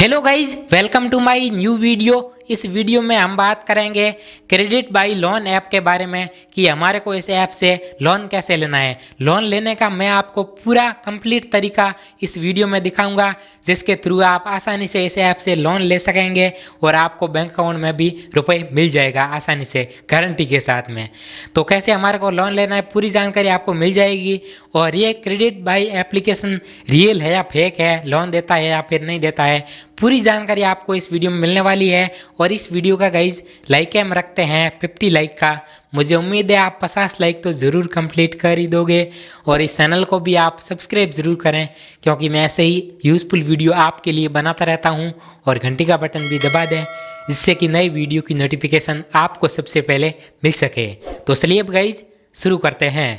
hello guys welcome to my new video इस video में हम बात करेंगे क्रेडिट बाई लोन ऐप के बारे में कि हमारे को इस ऐप से लोन कैसे लेना है लोन लेने का मैं आपको पूरा कंप्लीट तरीका इस वीडियो में दिखाऊंगा जिसके थ्रू आप आसानी से इस ऐप से लोन ले सकेंगे और आपको बैंक अकाउंट में भी रुपए मिल जाएगा आसानी से गारंटी के साथ में तो कैसे हमारे को लोन लेना है पूरी जानकारी आपको मिल जाएगी और ये क्रेडिट बाई एप्लीकेशन रियल है या फेक है लोन देता है या फिर नहीं देता है पूरी जानकारी आपको इस वीडियो में मिलने वाली है और इस वीडियो का गाइज लाइक हम रखते हैं फिफ्टी लाइक का मुझे उम्मीद है आप पचास लाइक तो ज़रूर कंप्लीट कर ही दोगे और इस चैनल को भी आप सब्सक्राइब ज़रूर करें क्योंकि मैं ऐसे ही यूज़फुल वीडियो आपके लिए बनाता रहता हूँ और घंटी का बटन भी दबा दें जिससे कि नई वीडियो की नोटिफिकेशन आपको सबसे पहले मिल सके तो चलिए अब गाइज़ शुरू करते हैं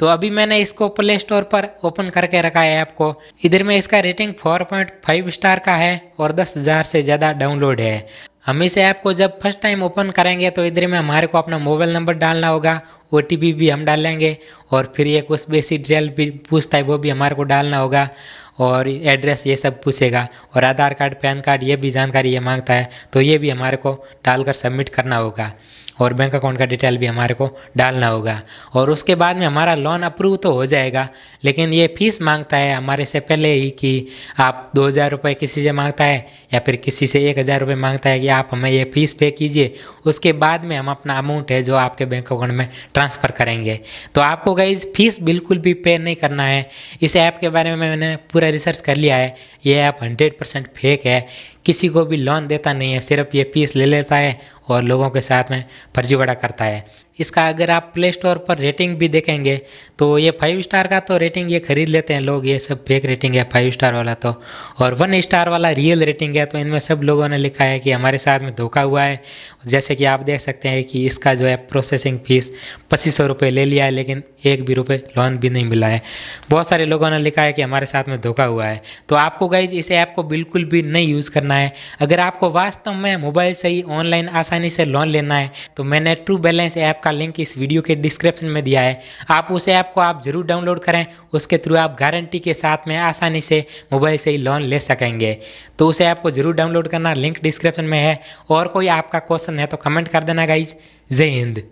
तो अभी मैंने इसको प्ले स्टोर पर ओपन करके रखा है आपको इधर में इसका रेटिंग 4.5 स्टार का है और 10,000 से ज़्यादा डाउनलोड है हम इस ऐप को जब फर्स्ट टाइम ओपन करेंगे तो इधर में हमारे को अपना मोबाइल नंबर डालना होगा ओ भी हम डालेंगे और फिर एक उस बेसी डिटेल भी पूछता है वो भी हमारे को डालना होगा और एड्रेस ये सब पूछेगा और आधार कार्ड पैन कार्ड ये भी जानकारी ये मांगता है तो ये भी हमारे को डालकर सबमिट करना होगा और बैंक अकाउंट का डिटेल भी हमारे को डालना होगा और उसके बाद में हमारा लोन अप्रूव तो हो जाएगा लेकिन ये फीस मांगता है हमारे से पहले ही कि आप दो हज़ार रुपये किसी से मांगता है या फिर किसी से एक हज़ार रुपये मांगता है कि आप हमें ये फीस पे कीजिए उसके बाद में हम अपना अमाउंट है जो आपके बैंक अकाउंट में ट्रांसफ़र करेंगे तो आपको गाइज फीस बिल्कुल भी पे नहीं करना है इस ऐप के बारे में मैंने पूरा रिसर्च कर लिया है ये ऐप हंड्रेड परसेंट फेक है किसी को भी लोन देता नहीं है सिर्फ ये फीस ले लेता है और लोगों के साथ में फर्जीवाड़ा करता है इसका अगर आप प्ले स्टोर पर रेटिंग भी देखेंगे तो ये फाइव स्टार का तो रेटिंग ये खरीद लेते हैं लोग ये सब फेक रेटिंग है फाइव स्टार वाला तो और वन स्टार वाला रियल रेटिंग है तो इनमें सब लोगों ने लिखा है कि हमारे साथ में धोखा हुआ है जैसे कि आप देख सकते हैं कि इसका जो है प्रोसेसिंग फ़ीस पच्चीस सौ रुपये ले लिया है लेकिन एक भी रुपये लोन भी नहीं मिला है बहुत सारे लोगों ने लिखा है कि हमारे साथ में धोखा हुआ है तो आपको गाइज इस ऐप को बिल्कुल भी नहीं यूज़ करना करना है अगर आपको वास्तव में मोबाइल से ही ऑनलाइन आसानी से लोन लेना है तो मैंने ट्रू बैलेंस ऐप का लिंक इस वीडियो के डिस्क्रिप्शन में दिया है आप उस ऐप को आप ज़रूर डाउनलोड करें उसके थ्रू आप गारंटी के साथ में आसानी से मोबाइल से ही लोन ले सकेंगे तो उस ऐप को ज़रूर डाउनलोड करना लिंक डिस्क्रिप्शन में है और कोई आपका क्वेश्चन है तो कमेंट कर देना गाइज जय हिंद